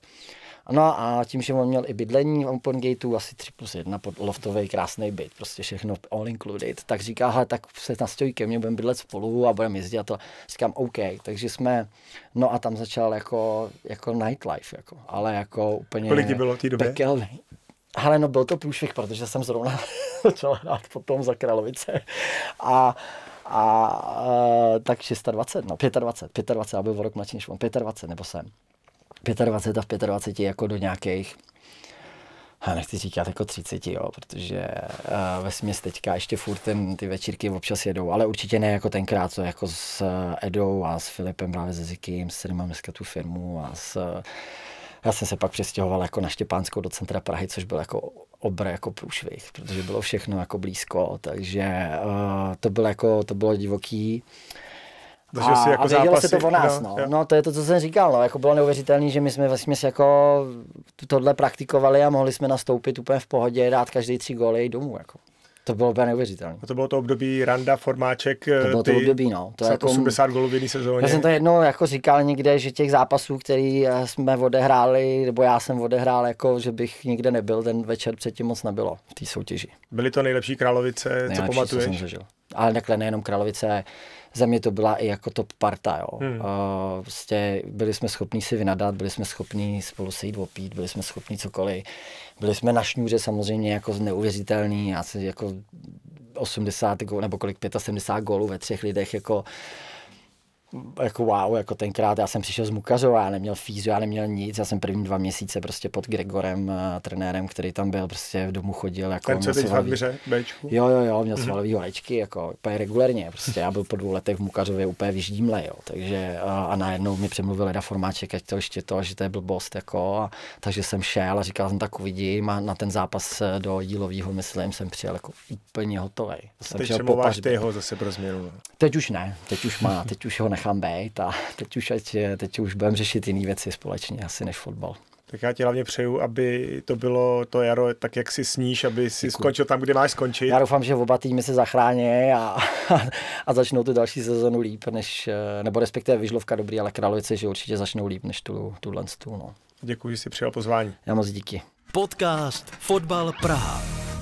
No a tím, že on měl i bydlení v Open Gateu, asi 3 plus 1 pod loftový krásný byt, prostě všechno all included, tak říká, hele, tak se nastojí ke mně, budeme bydlet spolu a budeme jezdit a to. Říkám, OK, takže jsme, no a tam začal jako, jako nightlife, jako, ale jako úplně... Kolik bylo v té době? Pekelný. Hele, no byl to průšvih, protože jsem zrovna začal hrát potom za Kralovice. A, a, a eh, tak 26, no 25, 25, aby byl o rok mladší než on, 25 nebo jsem. 25 a v 25 jako do nějakých a nechci říkat jako 30, jo, protože uh, ve směs teďka ještě furt ten, ty večírky občas jedou, ale určitě ne jako tenkrát, co jako s eh, Edou a s Filipem právě ze Zikým, s kterým mám dneska tu firmu a s já jsem se pak přestěhoval jako na Štěpánskou do centra Prahy, což byl jako obr jako průšvih, protože bylo všechno jako blízko, takže uh, to bylo jako, to bylo divoký. a, si jako a vědělo se to o nás, no, no. no. to je to, co jsem říkal, no, jako bylo neuvěřitelné, že my jsme vlastně si jako tohle praktikovali a mohli jsme nastoupit úplně v pohodě, dát každý tři góly i domů, jako. To bylo úplně neuvěřitelné. A to bylo to období Randa, Formáček, to bylo ty, to období, no. To je 80 jako- gólů v jedné sezóně. Já jsem to jednou jako říkal někde, že těch zápasů, který eh, jsme odehráli, nebo já jsem odehrál, jako, že bych nikde nebyl ten večer, předtím moc nebylo v té soutěži. Byly to nejlepší královice, nejlepší, co pamatuješ? Co jsem zažil. Ale takhle nejenom královice, za mě to byla i jako top parta, jo. Hmm. Uh, prostě byli jsme schopni si vynadat, byli jsme schopni spolu se jít opít, byli jsme schopni cokoliv. Byli jsme na šňůře samozřejmě jako neuvěřitelný, já jako 80 nebo kolik, 75 gólů ve třech lidech, jako jako wow, jako tenkrát já jsem přišel z Mukařova, já neměl fízu, já neměl nic, já jsem první dva měsíce prostě pod Gregorem, eh, trenérem, který tam byl, prostě v domu chodil. Jako Ten, co teď svalový... Jo, jo, jo, měl mm-hmm. svalový horečky, jako úplně regulérně, prostě já byl po dvou letech v Mukařově úplně vyždímle, jo, takže eh, a, najednou mi přemluvil Leda Formáček, ať to ještě to, že to je blbost, jako, a, takže jsem šel a říkal jsem, tak uvidím a na ten zápas eh, do dílového, myslím, jsem přijel jako úplně hotový. Jsem teď přemluváš ty ho zase pro změnu. No. Teď už ne, teď už má, teď už ho nech nechám být a teď už, ať, teď už budeme řešit jiné věci společně asi než fotbal. Tak já ti hlavně přeju, aby to bylo to jaro tak, jak si sníš, aby si Děkuji. skončil tam, kde máš skončit. Já doufám, že oba týmy se zachrání a, a začnou tu další sezonu líp, než, nebo respektive Vyžlovka dobrý, ale Kralovice, že určitě začnou líp než tu, tu tu. No. Děkuji, že jsi přijal pozvání. Já moc díky. Podcast Fotbal Praha.